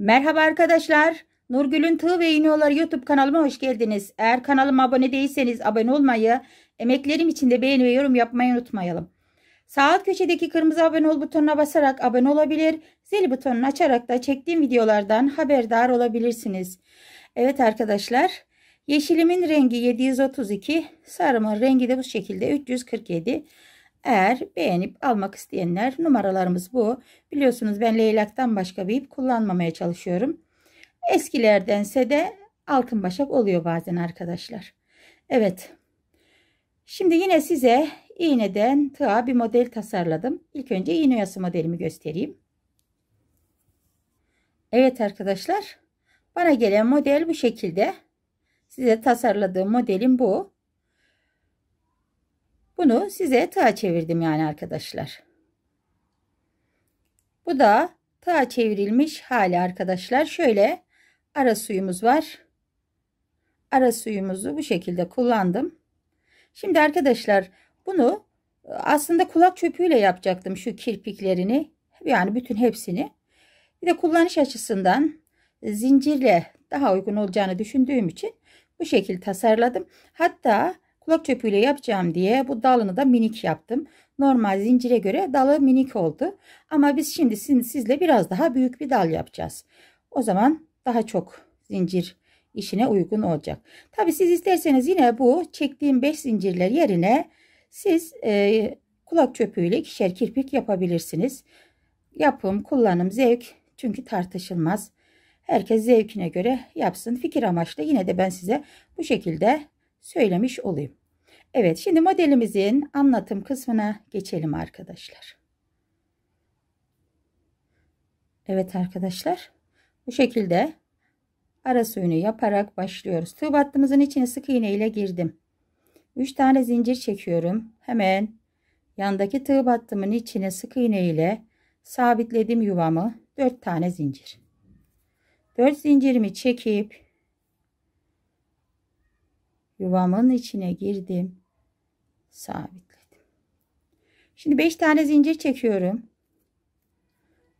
Merhaba arkadaşlar. Nurgül'ün Tığ ve İğneolar YouTube kanalıma hoş geldiniz. Eğer kanalıma abone değilseniz abone olmayı, emeklerim için de beğeni ve yorum yapmayı unutmayalım. Sağ alt köşedeki kırmızı abone ol butonuna basarak abone olabilir, zil butonunu açarak da çektiğim videolardan haberdar olabilirsiniz. Evet arkadaşlar, yeşilimin rengi 732, sarımın rengi de bu şekilde 347. Eğer beğenip almak isteyenler numaralarımız bu. Biliyorsunuz ben leylaktan başka bir ip kullanmamaya çalışıyorum. Eskilerdense de altın başak oluyor bazen arkadaşlar. Evet. Şimdi yine size iğneden tığa bir model tasarladım. İlk önce iğne oyası modelimi göstereyim. Evet arkadaşlar. Bana gelen model bu şekilde. Size tasarladığım modelim bu. Bunu size ta çevirdim yani arkadaşlar. Bu da ta çevrilmiş hali arkadaşlar. Şöyle ara suyumuz var. Ara suyumuzu bu şekilde kullandım. Şimdi arkadaşlar bunu e, aslında kulak çöpüyle yapacaktım şu kirpiklerini. Yani bütün hepsini. Bir de kullanış açısından zincirle daha uygun olacağını düşündüğüm için bu şekilde tasarladım. Hatta Work çöpüyle yapacağım diye bu dalını da minik yaptım. Normal zincire göre dalı minik oldu. Ama biz şimdi sizle biraz daha büyük bir dal yapacağız. O zaman daha çok zincir işine uygun olacak. Tabi siz isterseniz yine bu çektiğim 5 zincirler yerine siz e, kulak çöpüyle ikişer kirpik yapabilirsiniz. Yapım, kullanım, zevk çünkü tartışılmaz. Herkes zevkine göre yapsın. Fikir amaçlı yine de ben size bu şekilde söylemiş olayım. Evet şimdi modelimizin anlatım kısmına geçelim arkadaşlar. Evet arkadaşlar bu şekilde ara suyunu yaparak başlıyoruz. Tığ battığımızın içine sık iğne ile girdim. 3 tane zincir çekiyorum. Hemen yandaki tığ battımın içine sık iğne ile sabitledim yuvamı. 4 tane zincir. 4 zincirimi çekip yuvamın içine girdim sabitledim. Şimdi 5 tane zincir çekiyorum.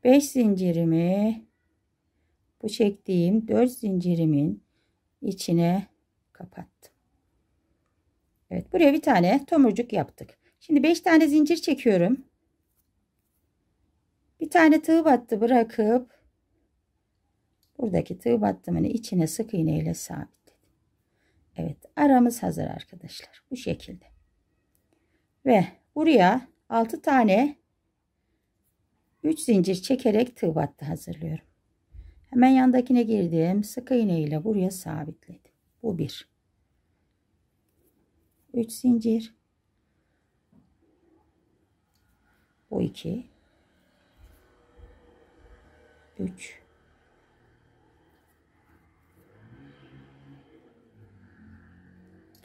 5 zincirimi bu çektiğim 4 zincirimin içine kapattım. Evet buraya bir tane tomurcuk yaptık. Şimdi 5 tane zincir çekiyorum. Bir tane tığ battı bırakıp buradaki tığ battımını içine sık iğneyle sabitledim. Evet aramız hazır arkadaşlar. Bu şekilde. Ve buraya 6 tane 3 zincir çekerek tığ battı hazırlıyorum. Hemen yandakine girdim. Sık iğne ile buraya sabitledim. Bu bir. 3 zincir. Bu iki. 3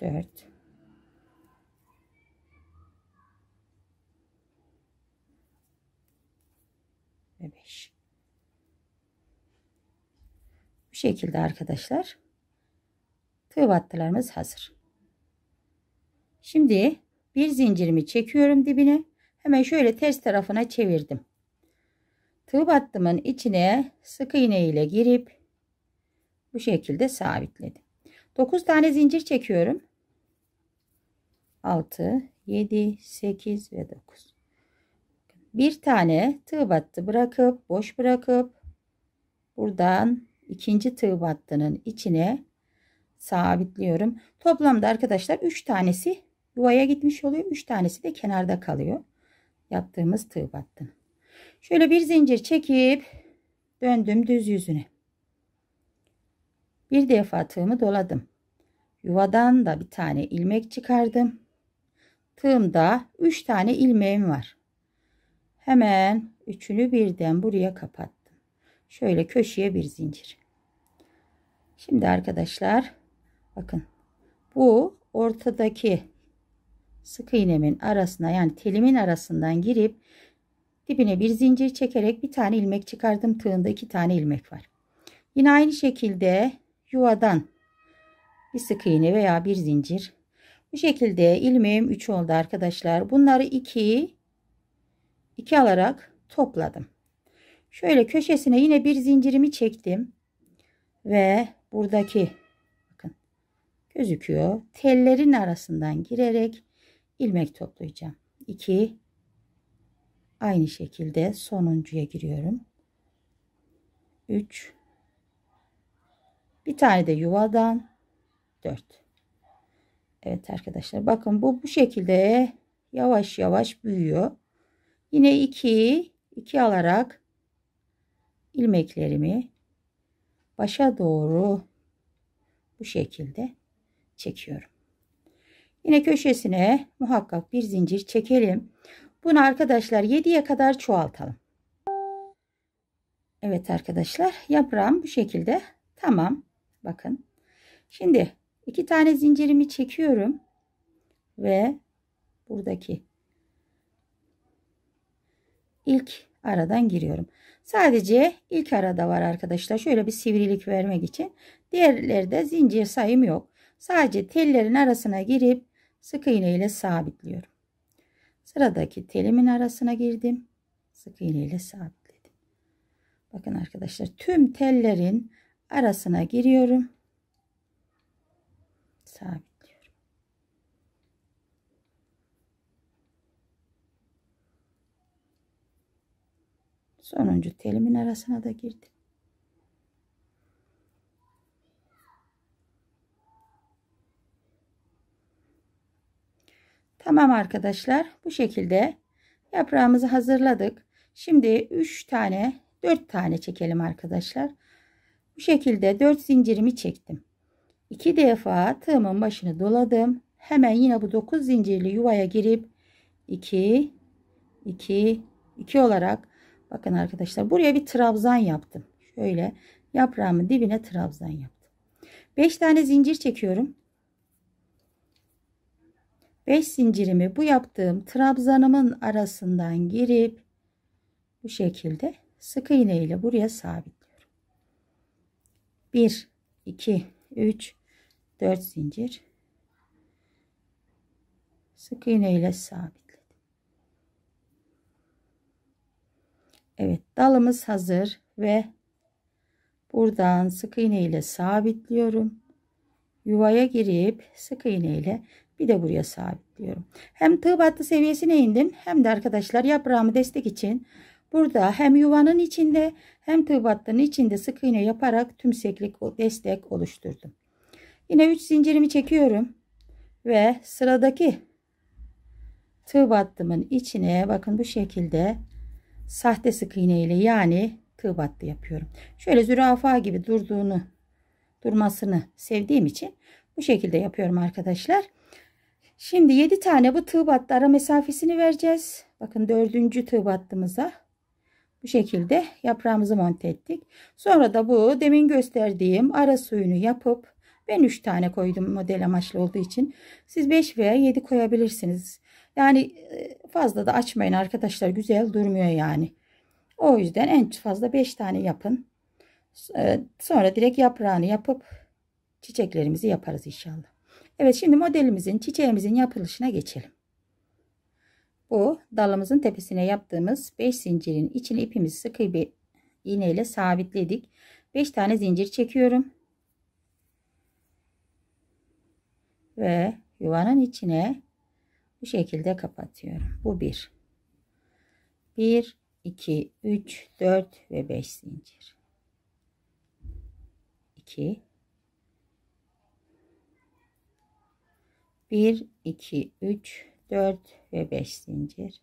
Dört. Bu şekilde arkadaşlar tığ battılarımız hazır. Şimdi bir zincirimi çekiyorum dibine. Hemen şöyle ters tarafına çevirdim. Tığ battımın içine sık iğne ile girip bu şekilde sabitledim. 9 tane zincir çekiyorum. 6, 7, 8 ve 9. Bir tane tığ battı bırakıp boş bırakıp buradan ikinci tığ battının içine sabitliyorum. Toplamda arkadaşlar 3 tanesi yuvaya gitmiş oluyor. 3 tanesi de kenarda kalıyor. Yaptığımız tığ battın. Şöyle bir zincir çekip döndüm düz yüzüne. Bir defa tığımı doladım. Yuvadan da bir tane ilmek çıkardım. Tığımda 3 tane ilmeğim var. Hemen üçünü birden buraya kapattım. Şöyle köşeye bir zincir. Şimdi arkadaşlar bakın bu ortadaki sık iğnemin arasına yani telimin arasından girip dibine bir zincir çekerek bir tane ilmek çıkardım. Tığında iki tane ilmek var. Yine aynı şekilde yuvadan bir sık iğne veya bir zincir. Bu şekilde ilmeğim 3 oldu arkadaşlar. Bunları 2 2 alarak topladım. Şöyle köşesine yine bir zincirimi çektim ve buradaki bakın gözüküyor. Tellerin arasından girerek ilmek toplayacağım. 2 aynı şekilde sonuncuya giriyorum. 3 bir tane de yuvadan 4 Evet arkadaşlar bakın bu bu şekilde yavaş yavaş büyüyor. Yine 2 2 alarak ilmeklerimi başa doğru bu şekilde çekiyorum. Yine köşesine muhakkak bir zincir çekelim. Bunu arkadaşlar 7'ye kadar çoğaltalım. Evet arkadaşlar yaprağım bu şekilde tamam. Bakın şimdi iki tane zincirimi çekiyorum ve buradaki ilk aradan giriyorum. Sadece ilk arada var arkadaşlar. Şöyle bir sivrilik vermek için. Diğerlerde zincir sayım yok. Sadece tellerin arasına girip sık iğne ile sabitliyorum. Sıradaki telimin arasına girdim. Sık iğne ile sabitledim. Bakın arkadaşlar tüm tellerin arasına giriyorum. Sabit. Sonuncu telimin arasına da girdim. Tamam arkadaşlar bu şekilde yaprağımızı hazırladık. Şimdi 3 tane 4 tane çekelim arkadaşlar. Bu şekilde 4 zincirimi çektim. 2 defa tığımın başını doladım. Hemen yine bu 9 zincirli yuvaya girip 2 2 2 olarak Bakın arkadaşlar buraya bir trabzan yaptım. Şöyle yaprağımın dibine trabzan yaptım. 5 tane zincir çekiyorum. 5 zincirimi bu yaptığım trabzanımın arasından girip bu şekilde sık iğne ile buraya sabitliyorum. 1 2 3 4 zincir sık iğne ile sabit Evet dalımız hazır ve buradan sık iğne ile sabitliyorum. Yuvaya girip sık iğne ile bir de buraya sabitliyorum. Hem tığ battı seviyesine indim hem de arkadaşlar yaprağımı destek için burada hem yuvanın içinde hem tığ battının içinde sık iğne yaparak tümseklik destek oluşturdum. Yine 3 zincirimi çekiyorum ve sıradaki tığ battımın içine bakın bu şekilde sahte sık iğne ile yani tığ battı yapıyorum. Şöyle zürafa gibi durduğunu durmasını sevdiğim için bu şekilde yapıyorum arkadaşlar. Şimdi 7 tane bu tığ battı ara mesafesini vereceğiz. Bakın 4. tığ battığımıza bu şekilde yaprağımızı monte ettik. Sonra da bu demin gösterdiğim ara suyunu yapıp ben 3 tane koydum model amaçlı olduğu için. Siz 5 veya 7 koyabilirsiniz. Yani e, Fazla da açmayın arkadaşlar. Güzel durmuyor yani. O yüzden en fazla 5 tane yapın. E, sonra direkt yaprağını yapıp çiçeklerimizi yaparız inşallah. Evet şimdi modelimizin çiçeğimizin yapılışına geçelim. Bu dalımızın tepesine yaptığımız 5 zincirin içine ipimizi sıkı bir iğneyle sabitledik. 5 tane zincir çekiyorum. Ve yuvanın içine bu şekilde kapatıyorum bu bir bir iki üç dört ve beş zincir iki bir iki üç dört ve beş zincir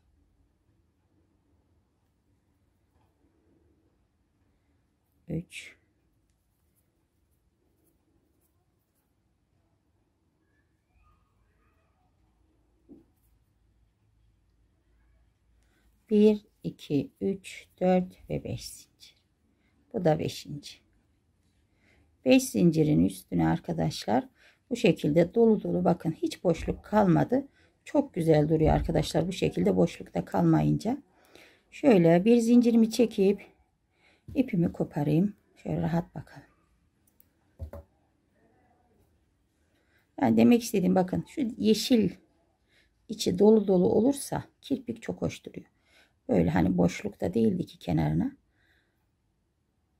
üç 1, 2, 3, 4 ve 5 zincir. Bu da 5. 5 zincirin üstüne arkadaşlar bu şekilde dolu dolu bakın hiç boşluk kalmadı. Çok güzel duruyor arkadaşlar bu şekilde boşlukta kalmayınca. Şöyle bir zincirimi çekip ipimi koparayım. Şöyle rahat bakalım. Yani demek istediğim bakın şu yeşil içi dolu dolu olursa kirpik çok hoş duruyor. Böyle hani boşlukta değildi ki kenarına.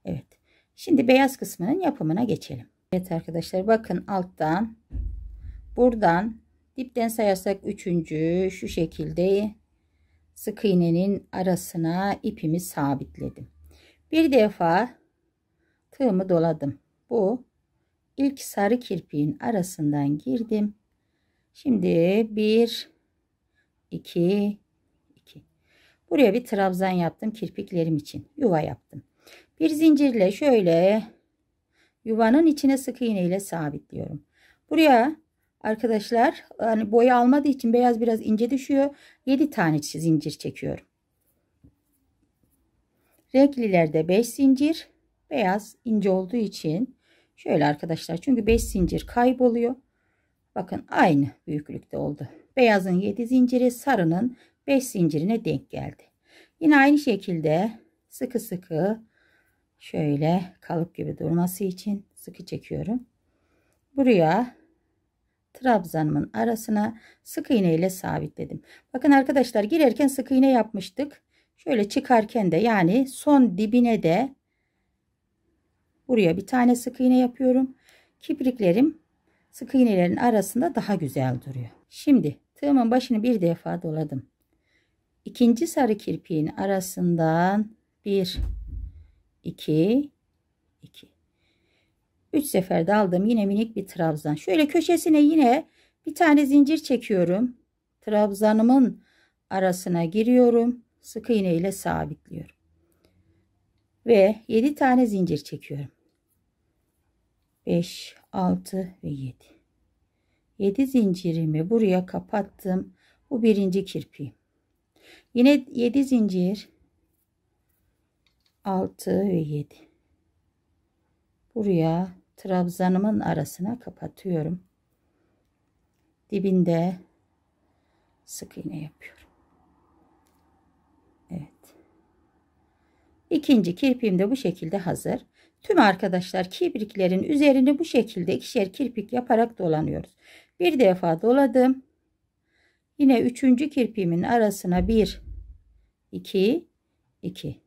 Evet. Şimdi beyaz kısmının yapımına geçelim. Evet arkadaşlar bakın alttan buradan dipten sayarsak üçüncü şu şekilde sık iğnenin arasına ipimi sabitledim. Bir defa tığımı doladım. Bu ilk sarı kirpiğin arasından girdim. Şimdi bir iki Buraya bir trabzan yaptım kirpiklerim için. Yuva yaptım. Bir zincirle şöyle yuvanın içine sık iğne ile sabitliyorum. Buraya arkadaşlar hani boya almadığı için beyaz biraz ince düşüyor. 7 tane zincir çekiyorum. Renklilerde 5 zincir. Beyaz ince olduğu için şöyle arkadaşlar çünkü 5 zincir kayboluyor. Bakın aynı büyüklükte oldu. Beyazın 7 zinciri sarının 5 zincirine denk geldi. Yine aynı şekilde sıkı sıkı şöyle kalıp gibi durması için sıkı çekiyorum. Buraya trabzanımın arasına sık iğne ile sabitledim. Bakın arkadaşlar girerken sık iğne yapmıştık. Şöyle çıkarken de yani son dibine de buraya bir tane sık iğne yapıyorum. Kipriklerim sık iğnelerin arasında daha güzel duruyor. Şimdi tığımın başını bir defa doladım ikinci sarı kirpiğin arasından 1 2 2 3 seferde daldım yine minik bir trabzan şöyle köşesine yine bir tane zincir çekiyorum trabzanımın arasına giriyorum sık iğne ile sabitliyorum ve 7 tane zincir çekiyorum 5 6 ve 7 7 zincirimi buraya kapattım bu birinci kirpiğim Yine 7 zincir. 6 ve 7. Buraya trabzanımın arasına kapatıyorum. Dibinde sık iğne yapıyorum. Evet. İkinci kirpiğim de bu şekilde hazır. Tüm arkadaşlar kibriklerin üzerini bu şekilde ikişer kirpik yaparak dolanıyoruz. Bir defa doladım. Yine üçüncü kirpimin arasına bir, iki, iki.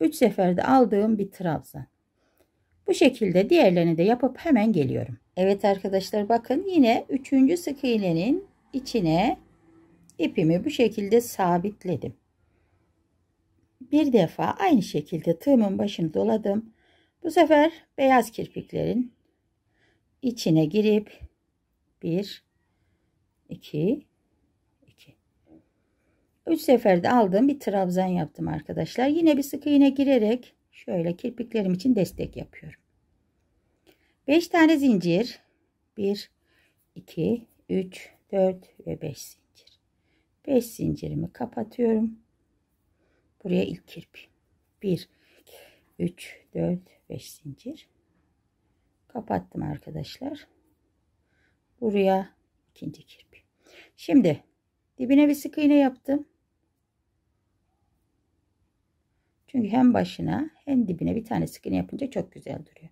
Üç seferde aldığım bir trabzan. Bu şekilde diğerlerini de yapıp hemen geliyorum. Evet arkadaşlar bakın yine üçüncü sık iğnenin içine ipimi bu şekilde sabitledim. Bir defa aynı şekilde tığımın başını doladım. Bu sefer beyaz kirpiklerin içine girip bir, iki. 3 seferde aldığım bir trabzan yaptım arkadaşlar. Yine bir sık iğne girerek şöyle kirpiklerim için destek yapıyorum. 5 tane zincir. 1 2 3 4 ve 5 zincir. 5 zincirimi kapatıyorum. Buraya ilk kirpi. 1 3 4 5 zincir. Kapattım arkadaşlar. Buraya ikinci kirpi. Şimdi dibine bir sık iğne yaptım. Çünkü hem başına hem dibine bir tane sık iğne yapınca çok güzel duruyor.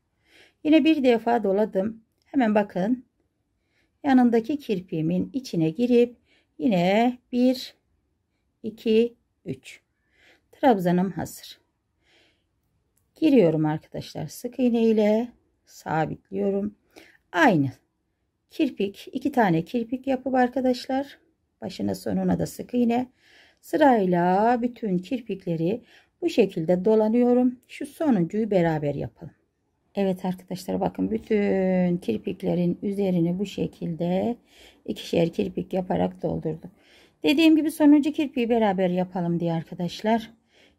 Yine bir defa doladım. Hemen bakın. Yanındaki kirpiğimin içine girip yine 1 2 3 Trabzanım hazır. Giriyorum arkadaşlar sık iğne ile sabitliyorum. Aynı kirpik iki tane kirpik yapıp arkadaşlar başına sonuna da sık iğne sırayla bütün kirpikleri bu şekilde dolanıyorum. Şu sonuncuyu beraber yapalım. Evet arkadaşlar bakın bütün kirpiklerin üzerini bu şekilde ikişer kirpik yaparak doldurdum. Dediğim gibi sonuncu kirpiği beraber yapalım diye arkadaşlar.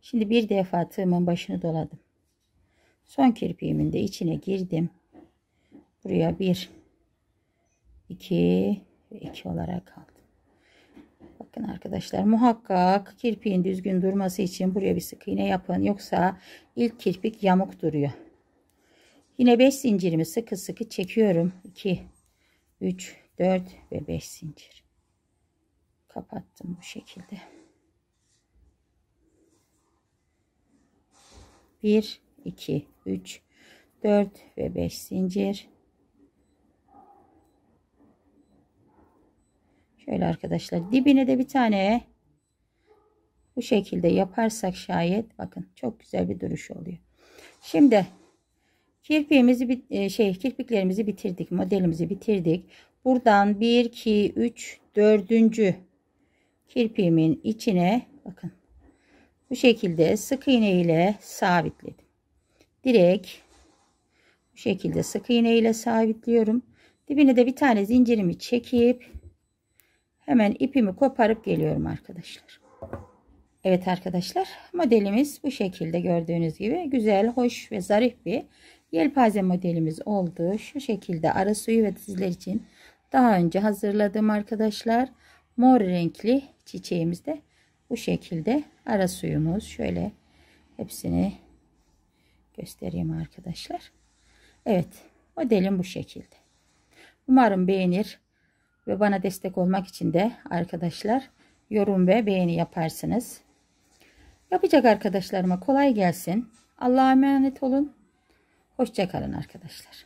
Şimdi bir defa tığımın başını doladım. Son kirpiğimin de içine girdim. Buraya bir, iki iki olarak aldım. Bakın arkadaşlar muhakkak kirpiğin düzgün durması için buraya bir sık iğne yapın. Yoksa ilk kirpik yamuk duruyor. Yine 5 zincirimi sıkı sıkı çekiyorum. 2, 3, 4 ve 5 zincir. Kapattım bu şekilde. 1, 2, 3, 4 ve 5 zincir. Şöyle arkadaşlar dibine de bir tane bu şekilde yaparsak şayet bakın çok güzel bir duruş oluyor. Şimdi kirpiğimizi e, şey kirpiklerimizi bitirdik. Modelimizi bitirdik. Buradan 1 2 3 4. kirpiğimin içine bakın bu şekilde sık iğne ile sabitledim. Direk bu şekilde sık iğne ile sabitliyorum. Dibine de bir tane zincirimi çekip Hemen ipimi koparıp geliyorum arkadaşlar. Evet arkadaşlar modelimiz bu şekilde gördüğünüz gibi güzel, hoş ve zarif bir yelpaze modelimiz oldu. Şu şekilde ara suyu ve sizler için daha önce hazırladım arkadaşlar. Mor renkli çiçeğimiz de bu şekilde ara suyumuz. Şöyle hepsini göstereyim arkadaşlar. Evet modelim bu şekilde. Umarım beğenir ve bana destek olmak için de arkadaşlar yorum ve beğeni yaparsınız. Yapacak arkadaşlarıma kolay gelsin. Allah'a emanet olun. Hoşçakalın arkadaşlar.